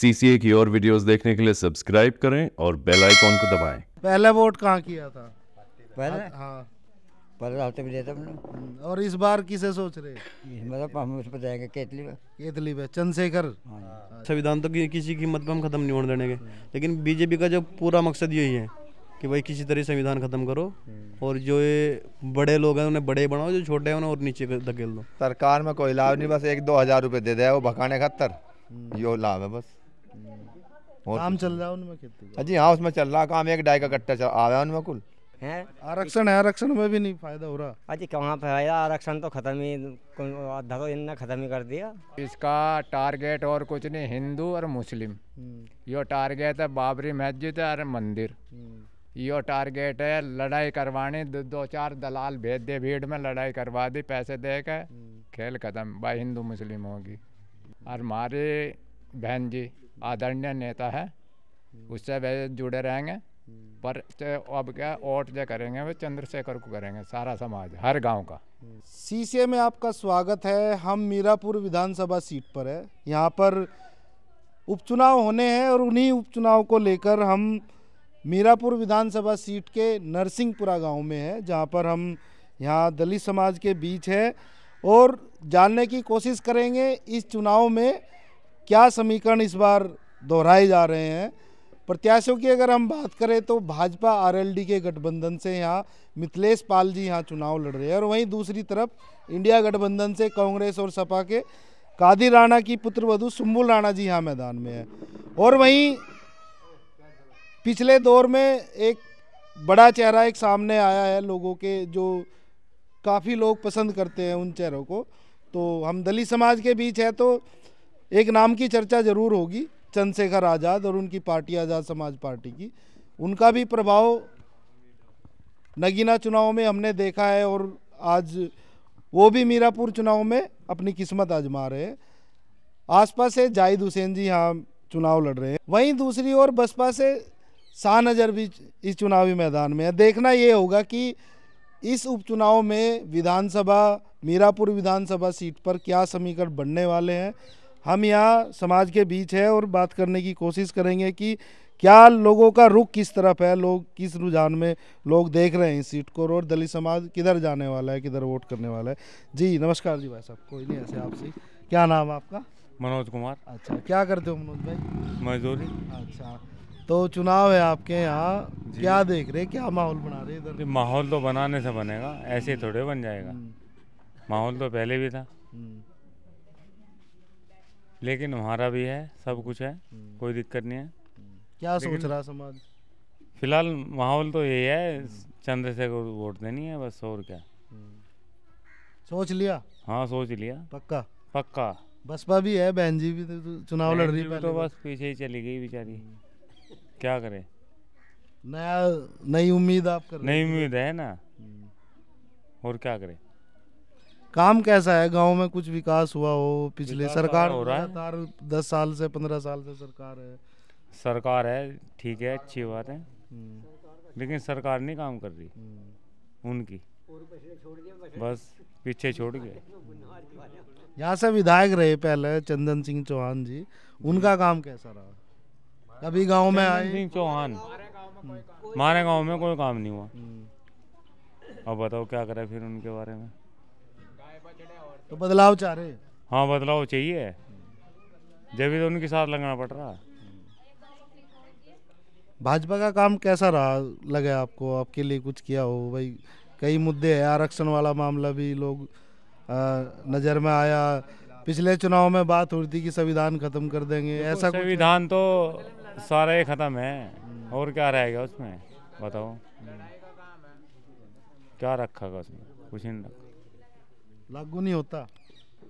CCA की और videos देखने के लिए सब्सक्राइब करें और बेल आइकॉन को दबाएं पहला वोट कहाँ किया था पहले हाँ पहले हफ्ते में दिया था हमने हम्म, और इस बार किसे सोच रहे मतलब हम उस पर जाएंगे केतली पे केतली पे चंद्रशेखर हाँ संविधान तो किसी मत पर हम खत्म नहीं होने देने के लेकिन बीजेपी का जो पूरा मकसद यही है कि भाई किसी तरह संविधान खत्म करो और जो ये बड़े लोग हैं उन्हें बड़े बनाओ जो छोटे हैं उन्हें और नीचे धकेल दो सरकार में कोई लाभ नहीं बस एक दो हजार रुपये दे दे वो भकाने खतर हम्म। यो लाभ है बस काम चल रहा है उनमें खेती जी हाँ उसमें चल रहा काम एक डाई का कट्टा चल आ रहा है उनमें कुल है आरक्षण है आरक्षण में भी नहीं फायदा हो रहा अजी कहाँ फायदा आरक्षण तो खत्म ही धरो तो इनने खत्म ही कर दिया इसका टारगेट और कुछ नहीं हिंदू और मुस्लिम हम्म। यो टारगेट है बाबरी मस्जिद और मंदिर हम्म। यो टारगेट है लड़ाई करवाने दो, दो चार दलाल भेज दे भीड़ में लड़ाई करवा दी पैसे दे के हम्म। खेल खत्म भाई हिंदू मुस्लिम होगी और हमारे बहन जी आदरणीय नेता है हम्म। उससे वे जुड़े रहेंगे हम्म। पर अब क्या वोट जो करेंगे वे चंद्रशेखर को करेंगे सारा समाज हर गांव का सीसीए हम्म। में आपका स्वागत है हम मीरापुर विधानसभा सीट पर है यहाँ पर उपचुनाव होने हैं और उन्हीं उपचुनाव को लेकर हम मीरापुर विधानसभा सीट के नरसिंहपुरा गांव में है जहाँ पर हम यहाँ दलित समाज के बीच है और जानने की कोशिश करेंगे इस चुनाव में क्या समीकरण इस बार दोहराए जा रहे हैं प्रत्याशियों की अगर हम बात करें तो भाजपा आरएलडी के गठबंधन से यहाँ मिथिलेश पाल जी यहाँ चुनाव लड़ रहे हैं और वहीं दूसरी तरफ इंडिया गठबंधन से कांग्रेस और सपा के कादिर राणा की पुत्रवधु सुम्बुल राणा जी यहाँ मैदान में है और वहीं पिछले दौर में एक बड़ा चेहरा एक सामने आया है लोगों के जो काफ़ी लोग पसंद करते हैं उन चेहरों को तो हम दलित समाज के बीच है तो एक नाम की चर्चा जरूर होगी चंद्रशेखर आज़ाद और उनकी पार्टी आज़ाद समाज पार्टी की उनका भी प्रभाव नगीना चुनाव में हमने देखा है और आज वो भी मीरापुर चुनाव में अपनी किस्मत आजमा रहे हैं आसपास से जाहिद हुसैन जी यहाँ चुनाव लड़ रहे हैं वहीं दूसरी ओर बसपा से शाह नज़र भी इस चुनावी मैदान में है देखना ये होगा कि इस उपचुनाव में विधानसभा मीरापुर विधानसभा सीट पर क्या समीकरण बनने वाले हैं हम यहाँ समाज के बीच है और बात करने की कोशिश करेंगे कि क्या लोगों का रुख किस तरफ है लोग किस रुझान में लोग देख रहे हैं इस सीट को और दलित समाज किधर जाने वाला है किधर वोट करने वाला है जी नमस्कार जी भाई साहब कोई नहीं ऐसे आपसे क्या नाम आपका मनोज कुमार अच्छा क्या करते हो मनोज भाई मजदूरी अच्छा तो चुनाव है आपके यहाँ क्या देख रहे क्या माहौल बना रहे इधर माहौल तो बनाने से बनेगा ऐसे थोड़े बन जाएगा हम्म। माहौल तो पहले भी था हम्म। लेकिन हमारा भी है सब कुछ है हम्म। कोई दिक्कत नहीं है हम्म। क्या सोच रहा समाज फिलहाल माहौल तो यही है हम्म। चंद्रशेखर वोट देनी है बस और क्या सोच लिया हाँ सोच लिया पक्का पक्का बसपा भी है बहन जी भी तो चुनाव लड़ रही है तो बस पीछे ही चली गई बेचारी क्या करे नया नई उम्मीद आप कर नई उम्मीद है ना और क्या करें काम कैसा है गांव में कुछ विकास हुआ हो पिछले सरकार हो रहा है दस साल से पंद्रह साल से सरकार है सरकार है ठीक है अच्छी बात है हम्म। लेकिन सरकार नहीं काम कर रही हम्म। उनकी बस पीछे छोड़ गए यहाँ से विधायक रहे पहले चंदन सिंह चौहान जी उनका हम्म। काम कैसा रहा कभी गांव में आए सिंह चौहान हमारे गांव में कोई काम नहीं हुआ अब बताओ क्या करे फिर उनके बारे में तो बदलाव चाह रहे हाँ बदलाव चाहिए जब तो उनके साथ लगना पड़ रहा है भाजपा का काम कैसा रहा लगे आपको आपके लिए कुछ किया हो भाई कई मुद्दे हैं आरक्षण वाला मामला भी लोग नज़र में आया पिछले चुनाव में बात हो रही थी कि संविधान खत्म कर देंगे तो ऐसा संविधान तो सारा ही खत्म है और क्या रहेगा उसमें बताओ क्या रखा उसमें कुछ नहीं रखा लागू नहीं होता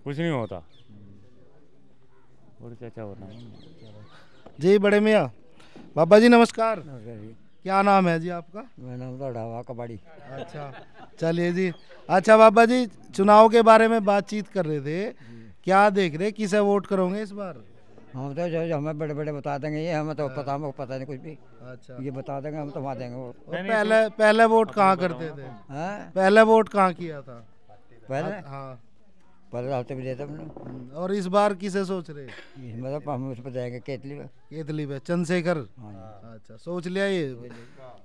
कुछ नहीं होता और क्या क्या होना जी बड़े मियाँ बाबा जी नमस्कार क्या नाम है जी आपका मेरा नाम तो ढावा कबाड़ी अच्छा चलिए जी अच्छा बाबा जी चुनाव के बारे में बातचीत कर रहे थे क्या देख रहे किसे वोट करोगे इस बार हम तो जो, जो हमें बड़े बड़े बता देंगे ये हमें तो हाँ। पता हमको पता नहीं कुछ भी अच्छा ये बता देंगे हम तो वहाँ देंगे वोट पहले पहले वोट कहाँ करते थे हाँ? पहले वोट कहाँ किया था पहले हाँ, हाँ। पहले तो हफ्ते भी देता हमने हम्म, और इस बार किसे सोच रहे मतलब हम उस पर जाएंगे केतली पे केतली पे चंद्रशेखर हाँ अच्छा सोच लिया ये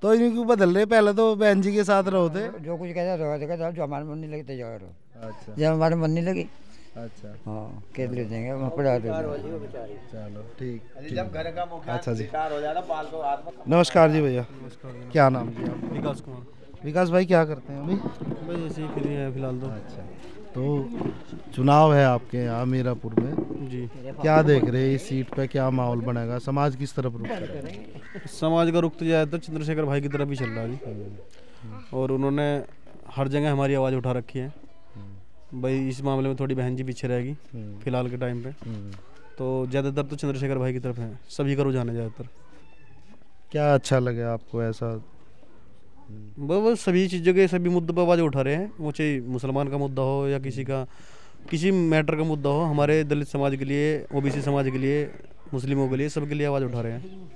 तो इनको बदल रहे पहले तो बहन जी के साथ रहो थे जो कुछ कहता रहो देखा जो हमारे मन नहीं लगते जगह रहो अच्छा जब हमारे मन नहीं लगी अच्छा हाँ केतली देंगे वहाँ पढ़ा चलो ठीक जब घर का अच्छा जी हो जाए नमस्कार जी भैया क्या नाम विकास कुमार विकास भाई क्या करते हैं अभी भाई ऐसे ही फ्री है फिलहाल तो अच्छा तो चुनाव है आपके यहाँ मीरापुर में जी क्या देख रहे हैं इस सीट पे क्या माहौल बनेगा समाज किस तरफ रुख समाज का रुख तो जाए तो चंद्रशेखर भाई की तरफ ही चल रहा है और उन्होंने हर जगह हमारी आवाज़ उठा रखी है भाई इस मामले में थोड़ी बहन जी पीछे रहेगी फिलहाल के टाइम पे तो ज़्यादातर तो चंद्रशेखर भाई की तरफ है सभी का रुझान है ज़्यादातर क्या अच्छा लगे आपको ऐसा हम्म। बस वो सभी चीज़ों के सभी मुद्दों पर आवाज़ उठा रहे हैं वो चाहे मुसलमान का मुद्दा हो या किसी का किसी मैटर का मुद्दा हो हमारे दलित समाज के लिए ओबीसी समाज के लिए मुस्लिमों के लिए सबके लिए आवाज़ उठा रहे हैं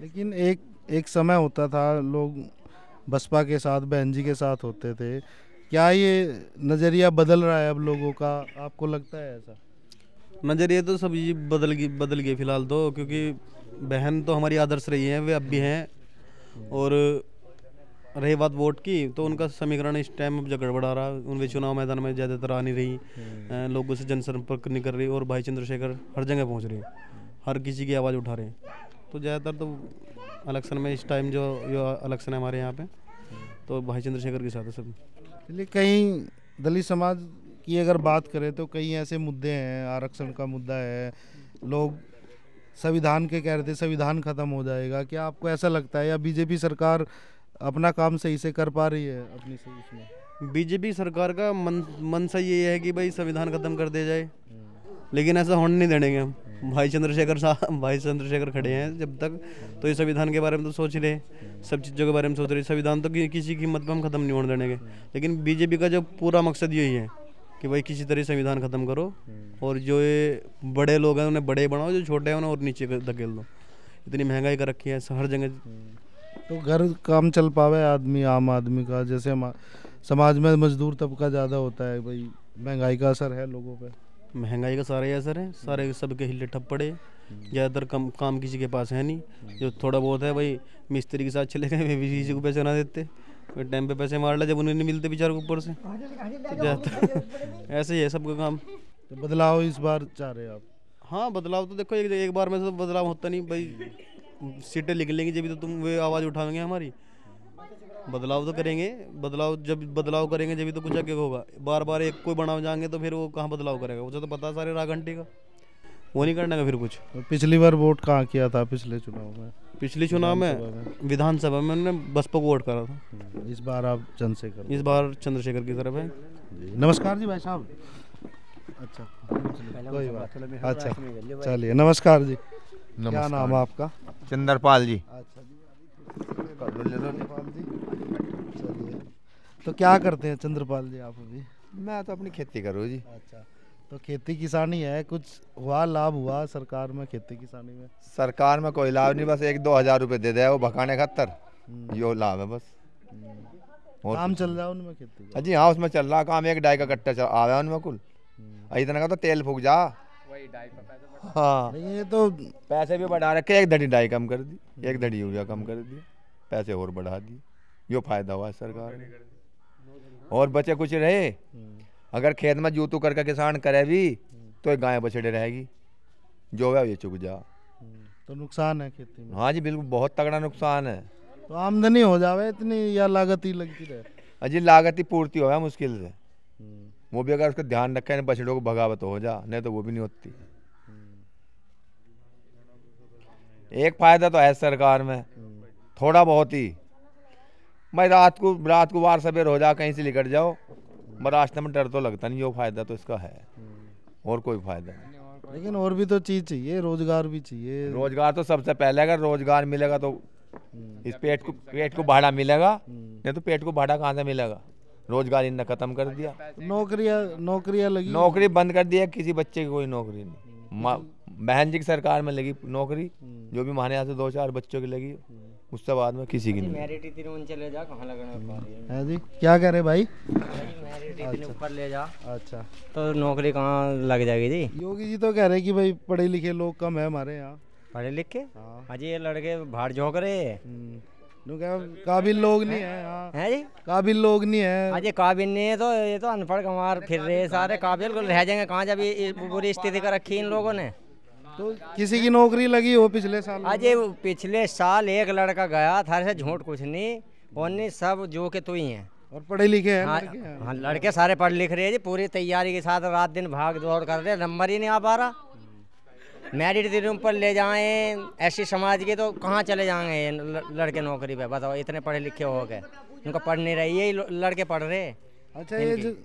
लेकिन एक एक समय होता था लोग बसपा के साथ बहन जी के साथ होते थे क्या ये नज़रिया बदल रहा है अब लोगों का आपको लगता है ऐसा नज़रिया तो सब ये बदल गई बदल गए फिलहाल तो क्योंकि बहन तो हमारी आदर्श रही हैं वे अब भी हैं और रही बात वोट की तो उनका समीकरण इस टाइम अब गड़बड़ रहा उनके चुनाव मैदान में ज़्यादातर आ नहीं रही हम्म। लोगों से जनसंपर्क नहीं कर रही और भाई चंद्रशेखर हर जगह पहुँच रहे हर किसी की आवाज़ उठा रहे तो ज़्यादातर तो इलेक्शन में इस टाइम जो जो इलेक्शन है हमारे यहाँ पे तो भाई चंद्रशेखर के साथ है सब चलिए कहीं दलित समाज की अगर बात करें तो कई ऐसे मुद्दे हैं आरक्षण का मुद्दा है लोग संविधान के कह रहे थे संविधान ख़त्म हो जाएगा क्या आपको ऐसा लगता है या बीजेपी सरकार अपना काम सही से कर पा रही है अपनी से उसमें बीजेपी सरकार का मन मन सा ये है कि भाई संविधान खत्म कर दिया जाए हम्म। लेकिन ऐसा होने नहीं देंगे हम हम्म। भाई चंद्रशेखर साहब भाई चंद्रशेखर खड़े हैं जब तक तो ये संविधान के बारे में तो सोच रहे हम्म। सब चीज़ों के बारे में सोच रहे संविधान तो कि, किसी कीमत पर हम ख़त्म नहीं होने देंगे लेकिन बीजेपी का जो पूरा मकसद यही है कि भाई किसी तरह संविधान ख़त्म करो और जो ये बड़े लोग हैं उन्हें बड़े बनाओ जो छोटे हैं उन्हें और नीचे धकेल दो इतनी महंगाई कर रखी है हर जगह तो घर काम चल पावे आदमी आम आदमी का जैसे समाज में मजदूर तबका ज़्यादा होता है भाई महंगाई का असर है लोगों पे महंगाई का सारा ही असर है सारे सबके हिले ठप पड़े ज़्यादातर कम काम किसी के पास है नहीं जो थोड़ा बहुत है भाई मिस्त्री के साथ चले गए भी किसी को पैसे ना देते टाइम पे पैसे मार ला जब उन्हें नहीं मिलते बेचारे ऊपर से तो ऐसे ही है सबका काम तो बदलाव इस बार चाह रहे आप हाँ बदलाव तो देखो एक एक बार में तो बदलाव होता नहीं भाई सीटें लिख लेंगे जब तो तुम वे आवाज़ उठाएंगे हमारी बदलाव तो करेंगे बदलाव जब बदलाव करेंगे जब तो कुछ आगे होगा बार बार एक कोई बनाव जाएंगे तो फिर वो कहाँ बदलाव करेगा उसे तो पता सारे राग घंटे का वो नहीं करने का फिर कुछ तो पिछली बार वोट कहाँ किया था पिछले चुनाव में पिछले चुनाव में विधानसभा में उन्होंने बसपा को वोट करा था हम्म, इस बार आप चंद्रशेखर इस बार चंद्रशेखर की तरफ है नमस्कार जी भाई साहब अच्छा कोई बात अच्छा चलिए नमस्कार जी क्या नाम है आपका चंद्रपाल जी अच्छा जी तो क्या करते हैं चंद्रपाल जी आप अभी मैं तो अपनी खेती करूँ जी अच्छा तो खेती किसानी है कुछ हुआ लाभ हुआ सरकार में खेती किसानी में सरकार में कोई लाभ नहीं बस एक दो हजार रूपए दे दिया वो भकाने खतर हम्म। यो लाभ है बस हम्म। काम चल रहा है उनमें खेती हाँ जी हाँ उसमें चल रहा काम एक ढाई का कट्टा आ रहा है उनमें कुल हम्म। इतना का तो तेल फूक जा हाँ ये तो पैसे भी बढ़ा रखे एक धड़ी ढाई कम कर दी एक धड़ी यूरिया कम कर दी पैसे और बढ़ा दिए जो फायदा हुआ सरकार और बचे कुछ रहे हम्म। अगर खेत में जूतू करके किसान करे भी हम्म। तो एक गाय बछड़े रहेगी जो है ये चुक जा हम्म। तो नुकसान है खेती में हाँ जी बिल्कुल बहुत तगड़ा नुकसान है तो आमदनी हो जावे इतनी या लागत ही लगती रहे अजी लागत ही पूर्ति हो मुश्किल से वो भी अगर उसका ध्यान रखा है बछड़ों को भगावत तो हो जा नहीं तो वो भी नहीं होती एक फ़ायदा तो है सरकार में थोड़ा बहुत ही मैं रात को रात को वार सवेर हो जा कहीं से निकट जाओ मैं रास्ते में डर तो लगता नहीं वो फ़ायदा तो इसका है और कोई फ़ायदा नहीं लेकिन और भी तो चीज़ चाहिए रोज़गार भी चाहिए रोज़गार तो सबसे पहले अगर रोज़गार मिलेगा तो इस पेट को पेट को भाड़ा मिलेगा हम्म। नहीं तो पेट को भाड़ा कहाँ से मिलेगा रोजगार इनने ख़त्म कर दिया नौकरिया नौकरियाँ लगी नौकरी बंद कर दिया किसी बच्चे की कोई नौकरी नहीं बहन जी की सरकार में लगी नौकरी जो भी हमारे यहाँ से दो चार बच्चों की लगी उससे बाद में किसी की नहीं जा जी क्या भाई ऊपर अच्छा। ले जा अच्छा तो नौकरी कहाँ लग जाएगी जी योगी जी तो कह रहे कि भाई पढ़े लिखे लोग कम है हमारे यहाँ पढ़े लिखे हाँ, हाँ जी ये लड़के बाहर झोंक रहे हम्म। काबिल लोग नहीं है हाँ। हैं जी काबिल लोग नहीं है अजय काबिल नहीं है तो ये तो अनपढ़ कमार फिर रहे सारे काबिल रह जाएंगे कहाँ जब बुरी स्थिति कर रखी इन लोगों ने तो किसी की नौकरी लगी हो पिछले साल अजय पिछले साल एक लड़का गया था से झूठ कुछ नहीं उन्नीस सब जो के तु ही हैं और पढ़े लिखे हैं हाँ, लड़के, हाँ, लड़के सारे पढ़ लिख रहे हैं जी पूरी तैयारी के साथ रात दिन भाग दौड़ कर रहे नंबर ही नहीं आ पा रहा मेरिट के रूम पर ले जाएं ऐसी समाज के तो कहाँ चले जाएंगे लड़के नौकरी पे बताओ इतने पढ़े लिखे हो गए उनको पढ़ नहीं रही ये लड़के पढ़ रहे अच्छा ये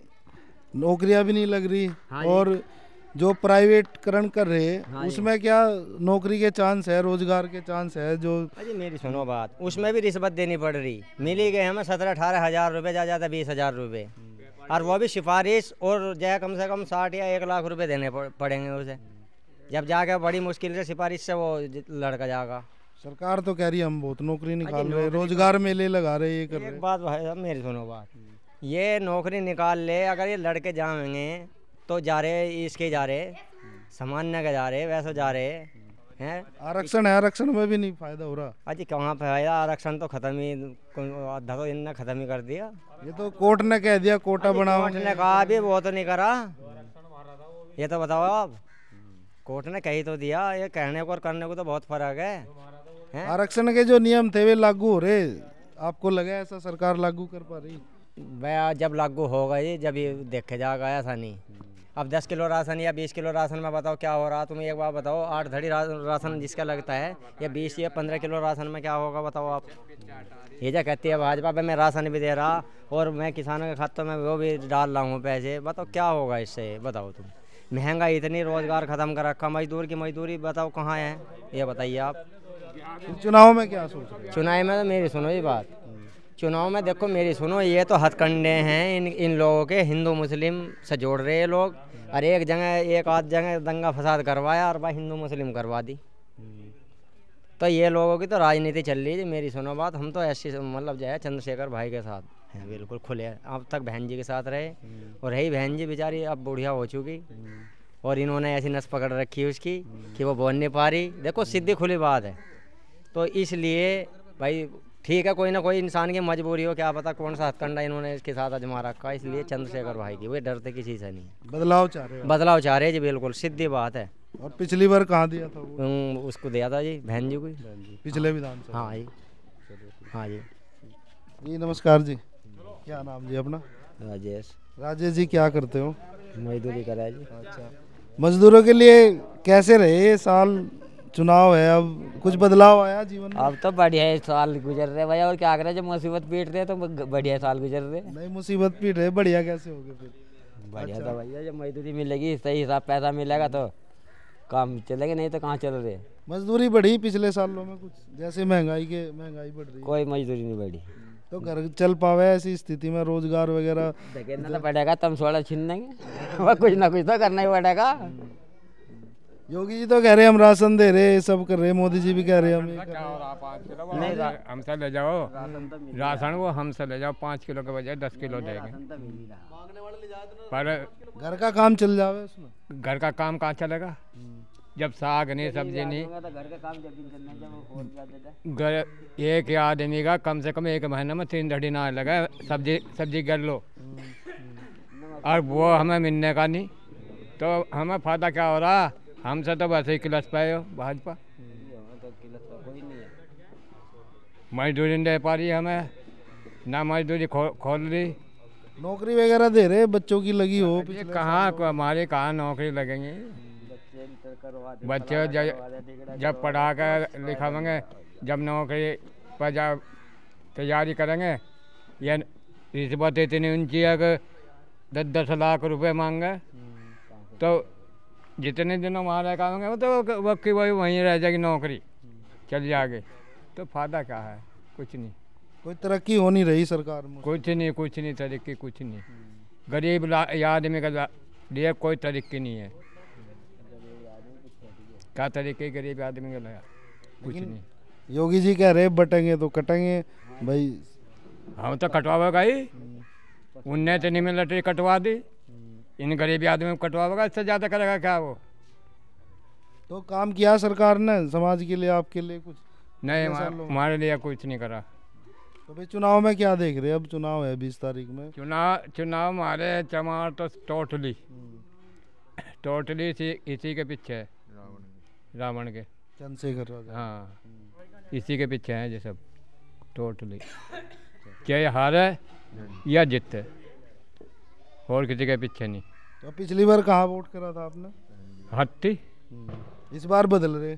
नौकरियाँ भी नहीं लग रही हाँ और जो प्राइवेट करण कर रहे हाँ उसमें क्या नौकरी के चांस है रोजगार के चांस है जो अजी मेरी सुनो बात उसमें भी रिश्वत देनी पड़ रही मिली गए हमें सत्रह अठारह हजार रुपये जा जाता बीस हजार रुपये हम्म। और वो भी सिफारिश और जो कम से कम साठ या एक लाख रुपए देने पड़ेंगे उसे जब जाके बड़ी मुश्किल से सिफारिश से वो लड़का जाएगा सरकार तो कह रही है हम बहुत नौकरी निकाल रहे रोजगार मेले लगा रहे ये कर रहे बात भाई साहब मेरी सुनो बात ये नौकरी निकाल ले अगर ये लड़के जाएंगे तो जा रहे इसके जा रहे सामान्य के जा रहे वैसे जा रहे हैं आरक्षण है आरक्षण में भी नहीं फायदा हो रहा अजी कहाँ फायदा आरक्षण तो खत्म ही आधा तो इनने खत्म ही कर दिया ये तो कोर्ट ने कह दिया कोटा बनाओ ने कहा भी वो तो नहीं करा ये तो बताओ आप कोर्ट ने कही तो दिया ये कहने को और करने को तो बहुत फर्क है आरक्षण के जो नियम थे वे लागू हो रहे आपको लगा ऐसा सरकार लागू कर पा रही मैं जब लागू होगा ये जब ये देखे जाएगा ऐसा नहीं अब दस किलो राशन या बीस किलो राशन में बताओ क्या हो रहा तुम एक बार बताओ आठ धड़ी राशन जिसका लगता है या बीस या पंद्रह किलो राशन में क्या होगा बताओ आप ये जो कहती है भाजपा पे मैं राशन भी दे रहा और मैं किसानों के खातों में वो भी डाल रहा हूँ पैसे बताओ क्या होगा इससे बताओ तुम महंगाई इतनी रोजगार खत्म कर रखा मजदूर की मजदूरी बताओ कहाँ है ये बताइए आप चुनाव में क्या सोच चुनाव में तो मेरी सुनो ये बात चुनाव में देखो मेरी सुनो ये तो हथकंडे हैं इन इन लोगों के हिंदू मुस्लिम से जोड़ रहे हैं लोग और एक जगह एक आध जगह दंगा फसाद करवाया और भाई हिंदू मुस्लिम करवा दी तो ये लोगों की तो राजनीति चल रही है मेरी सुनो बात हम तो ऐसी मतलब जो है चंद्रशेखर भाई के साथ हैं बिल्कुल खुले अब तक बहन जी के साथ रहे हम्म। और रही बहन जी बेचारी अब बुढ़िया हो चुकी हम्म। और इन्होंने ऐसी नस पकड़ रखी उसकी हम्म। कि वो बोल नहीं पा रही देखो सीधी खुली बात है तो इसलिए भाई ठीक है कोई ना कोई इंसान की मजबूरी हो क्या पता कौन सा हथकंडा इन्होंने इसके साथ अजमा रखा इसलिए हाँ, चंद्रशेखर भाई की वे डरते किसी से नहीं बदलाव चाह रहे बदलाव चाह रहे जी बिल्कुल सीधी बात है और पिछली बार कहाँ दिया था वो? उसको दिया था जी बहन जी को पिछले विधानसभा हाँ जी हाँ जी जी नमस्कार जी क्या नाम जी अपना राजेश राजेश जी क्या करते हो मजदूरी करा जी अच्छा मजदूरों के लिए कैसे रहे ये साल चुनाव है अब कुछ बदलाव आया जीवन में अब तो बढ़िया साल गुजर रहे भाई और क्या कर रहे जब मुसीबत पीट रहे तो बढ़िया साल गुजर रहे नहीं मुसीबत पीट रहे बढ़िया कैसे हो गए बढ़िया अच्छा। तो भैया जब मजदूरी मिलेगी सही हिसाब पैसा मिलेगा तो काम चलेगा नहीं तो कहाँ चल रहे मजदूरी बढ़ी पिछले सालों में कुछ जैसे महंगाई के महंगाई बढ़ रही कोई मजदूरी नहीं बढ़ी तो घर चल पावे ऐसी स्थिति में रोजगार वगैरह तो पड़ेगा तुम तो सोड़ा छीन देंगे कुछ ना कुछ तो करना ही पड़ेगा योगी जी तो कह रहे हम राशन दे रहे सब कर रहे मोदी जी भी कह रहे हम हमसे ले जाओ तो राशन वो हमसे ले जाओ पाँच किलो के बजाय दस किलो देंगे तो पर घर का काम चल जाओ उसमें घर का काम कहाँ चलेगा हम्म। जब साग नहीं सब्जी नहीं तो तो। घर एक आदमी का कम से कम एक महीने में तीन दड़ी ना लगा सब्जी सब्जी कर लो और वो हमें मिलने का नहीं तो हमें फायदा क्या हो रहा हमसे तो बस ही किलस पाए हो भाजपा मजदूरी दे पा रही हमें ना मजदूरी खोल रही नौकरी वगैरह दे रहे बच्चों की लगी हो कहाँ हमारे कहाँ नौकरी लगेंगे बच्चे जब जब पढ़ा कर लिखावेंगे जब नौकरी पर जब तैयारी करेंगे या रिश्वत इतनी ऊंची है कि दस दस लाख रुपए मांगे हम्म, तो जितने दिनों वहाँ रह होंगे वो तो वक्त वही वहीं रह जाएगी नौकरी चल जाएगी तो फायदा क्या है कुछ नहीं कोई तरक्की हो नहीं रही सरकार में कुछ नहीं कुछ नहीं तरक्की कुछ नहीं हम्म। गरीब आदमी का लिए कोई तरक्की नहीं है क्या तरीके गरीब आदमी का लगा कुछ नहीं योगी जी क्या रेप बटेंगे तो कटेंगे भाई हम तो कटवावेगा ही उनने तो नहीं मिलटरी तो कटवा दी इन गरीबी आदमी को कटवावेगा इससे ज़्यादा करेगा क्या वो तो काम किया सरकार ने समाज के लिए आपके लिए कुछ नहीं हमारे लिए कुछ नहीं करा तो भाई चुनाव में क्या देख रहे अब चुनाव है बीस तारीख में चुनाव चुनाव हमारे चमार तो टोटली हम्म। टोटली इसी के पीछे है रावण के चंद्रशेखर हाँ हम्म। इसी के पीछे हैं ये सब टोटली चाहे हार है या जीत है और किसी के पीछे नहीं तो पिछली बार कहाँ वोट करा था आपने हट्टी हम्म। इस बार बदल रहे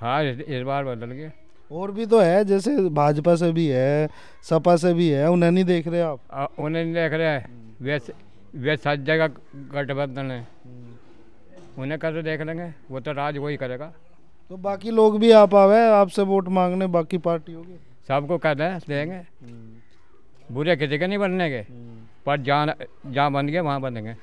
हाँ इस बार बदल गए और भी तो है जैसे भाजपा से भी है सपा से भी है उन्हें नहीं देख रहे आप आ, उन्हें नहीं देख रहे वैसे वैसे हर जगह गठबंधन है हम्म। उन्हें कर तो देख लेंगे वो तो राज वही करेगा तो बाकी लोग भी आप आवे आपसे वोट मांगने बाकी पार्टियों के सबको कर दें देंगे हम्म। बुरे किसी के नहीं बनने के हम्म। पर जहाँ जहाँ बन गए वहाँ बनेंगे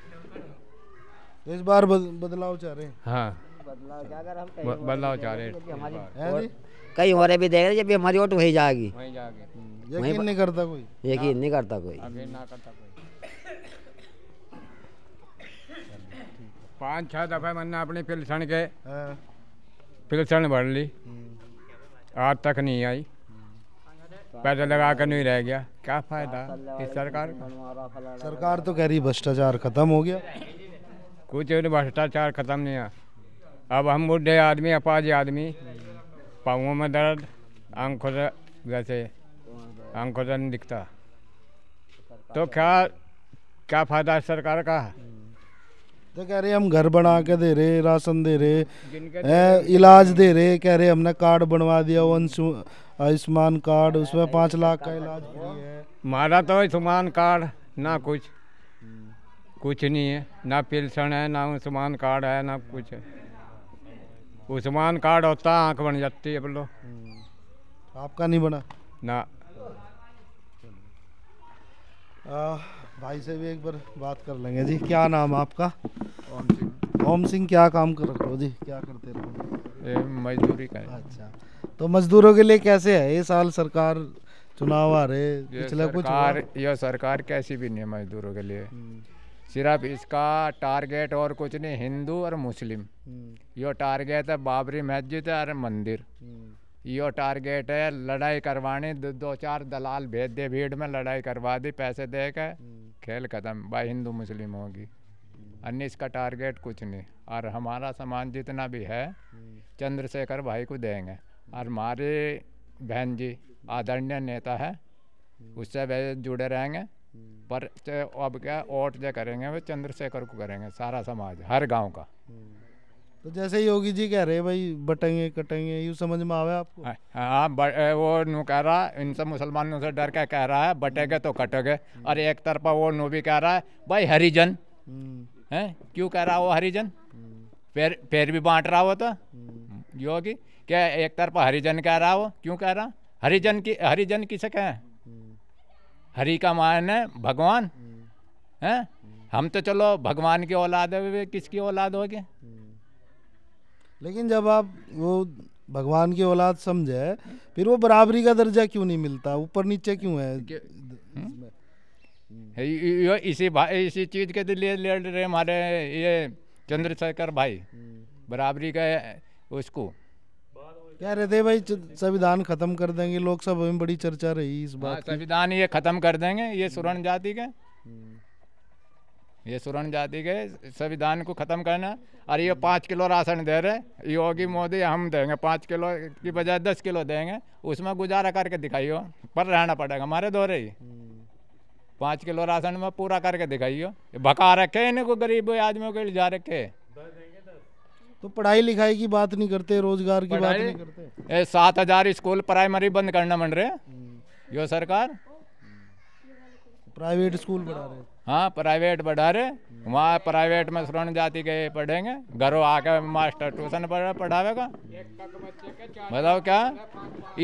तो इस बार बदलाव चाह रहे हैं हाँ बदलाव चाह रहे तो हैं मतलब कई हाँ और भी देख रहे जब भी हमारी वोट वही जाएगी वही जाएगी यकीन नहीं करता कोई यकीन नहीं करता कोई पाँच छः दफ़े मैंने अपनी पिलसन के हाँ। पिलसन भर ली हम्म। आज तक नहीं आई हम्म। पैसे लगा कर नहीं रह गया क्या फायदा इस सरकार का सरकार तो कह रही भ्रष्टाचार खत्म हो गया कुछ भ्रष्टाचार खत्म नहीं है अब हम बुढ़े आदमी अपाज आदमी हम्म। पाओ में दर्द आंखों से वैसे आंखों से नहीं दिखता तो क्या क्या फायदा सरकार का तो कह रहे हम घर बना के दे रहे राशन दे रहे ए, इलाज दे रहे कह रहे हमने कार्ड बनवा दिया वो आयुष्मान कार्ड उसमें पाँच लाख का इलाज तो है हमारा तो आयुष्मान कार्ड ना कुछ कुछ नहीं है ना पेंशन है ना आयुष्मान कार्ड है ना कुछ है आयुष्मान कार्ड होता आँख बन जाती है बोलो आपका नहीं बना ना आ, भाई से भी एक बार बात कर लेंगे जी क्या नाम आपका ओम सिंह ओम सिंह क्या काम कर रहे हो जी क्या करते रहो मजदूरी का अच्छा तो मजदूरों के लिए कैसे है ये साल सरकार चुनाव आ रहे पिछले कुछ सरकार यह सरकार कैसी भी नहीं है मजदूरों के लिए हम्म। सिर्फ इसका टारगेट और कुछ नहीं हिंदू और मुस्लिम हम्म। यो टारगेट है बाबरी मस्जिद और मंदिर हम्म। यो टारगेट है लड़ाई करवानी दो, दो चार दलाल भेज दे भीड़ में लड़ाई करवा दी पैसे दे के हम्म। खेल खत्म भाई हिंदू मुस्लिम होगी हम्म। अन्य इसका टारगेट कुछ नहीं और हमारा सामान जितना भी है हम्म। चंद्रशेखर भाई को देंगे और हमारे बहन जी आदरणीय नेता है उससे वे जुड़े रहेंगे पर अब क्या वोट जो करेंगे वे चंद्रशेखर को करेंगे सारा समाज हर गांव का तो जैसे योगी जी कह रहे हैं भाई बटेंगे कटेंगे यूँ समझ में आवे आपको हाँ, हाँ वो नू कह रहा है इन सब मुसलमानों से डर के कह रहा है बटेंगे तो कटेंगे हम्म। और एक तरफा वो नू भी कह रहा है भाई हरिजन हम्म। है क्यों कह रहा वो हरिजन हम्म। फिर फिर भी बांट रहा हो तो योगी क्या एक तरफा हरिजन कह रहा वो क्यों कह रहा हरिजन की हरिजन किसे कहें हरि का मान है भगवान है हम तो चलो भगवान की औलाद है किसकी औलाद होगी लेकिन जब आप वो भगवान की औलाद समझे फिर वो बराबरी का दर्जा क्यों नहीं मिलता ऊपर नीचे क्यों है यो हम्म? इसी भाई इसी चीज़ के लिए लड़ रहे हमारे ये चंद्रशेखर भाई हम्म। बराबरी का उसको कह रहे थे भाई संविधान खत्म कर देंगे लोकसभा में बड़ी चर्चा रही इस हाँ, बात संविधान ये खत्म कर देंगे ये हम्म। सुरण जाति के ये सुरण जाति के संविधान को ख़त्म करना और ये पाँच किलो राशन दे रहे योगी मोदी हम देंगे पाँच किलो की बजाय दस किलो देंगे उसमें गुजारा करके दिखाइयो पर रहना पड़ेगा हमारे दौरे ही हम्म। पाँच किलो राशन में पूरा करके दिखाइयो भका रखे इनको गरीब आदमियों के लिए जा रखे तो पढ़ाई लिखाई की बात नहीं करते रोजगार की बात नहीं करते सात हजार स्कूल प्राइमरी बंद करना मन रहे हम्म। यो सरकार हम्म। प्राइवेट स्कूल बढ़ा रहे हाँ प्राइवेट पढ़ा रहे वहाँ प्राइवेट में स्वर्ण जाति के पढ़ेंगे घरों आके मास्टर ट्यूशन पढ़ावेगा बताओ क्या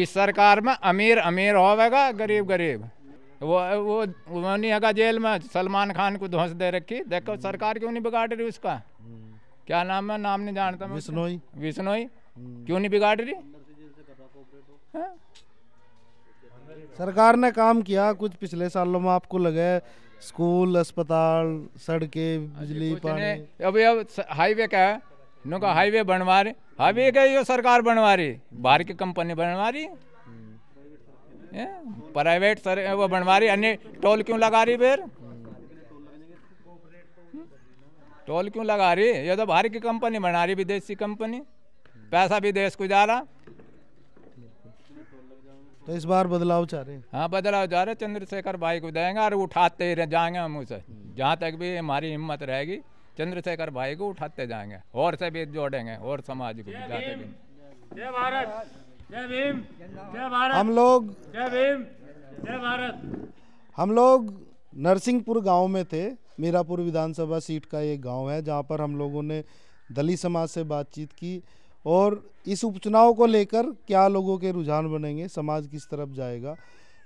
इस सरकार में अमीर अमीर होवेगा गरीब गरीब वो वो वो नहीं है जेल में सलमान खान को धोस दे रखी देखो सरकार क्यों नहीं बिगाड़ रही उसका क्या नाम है नाम नहीं जानता मैं विश्नोई विश्नोई हम्म। क्यों नहीं बिगाड़ रही हाँ। सरकार ने काम किया कुछ पिछले सालों में आपको लगे स्कूल अस्पताल सड़कें हाँ बिजली तो पानी अभी अब हाईवे का है हाईवे बनवा रहे हाईवे का ये सरकार बनवा रही बाहर की कंपनी बनवा रही प्राइवेट सर वो बनवा रही अन्य टोल क्यों लगा रही फिर टोल क्यों लगा रही ये तो बाहर की कंपनी बना रही विदेशी कंपनी पैसा भी देश को जा रहा तो इस बार बदलाव चाह रहे हैं हाँ बदलाव चाह रहे चंद्रशेखर भाई को देंगे और उठाते ही जाएंगे हम उसे जहाँ तक भी हमारी हिम्मत रहेगी चंद्रशेखर भाई को उठाते जाएंगे और से भी जोड़ेंगे और समाज को जाते जय भारत जय भीम जय भारत हम लोग जय भीम जय भारत हम लोग नरसिंहपुर गांव में थे मीरापुर विधानसभा सीट का एक गांव है जहां पर हम लोगों ने दलित समाज से बातचीत की और इस उपचुनाव को लेकर क्या लोगों के रुझान बनेंगे समाज किस तरफ जाएगा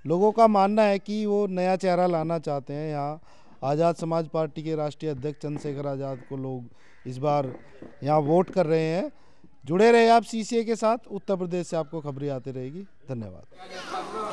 लोगों का मानना है कि वो नया चेहरा लाना चाहते हैं यहाँ आज़ाद समाज पार्टी के राष्ट्रीय अध्यक्ष चंद्रशेखर आज़ाद को लोग इस बार यहाँ वोट कर रहे हैं जुड़े रहे आप सी के साथ उत्तर प्रदेश से आपको खबरें आती रहेगी धन्यवाद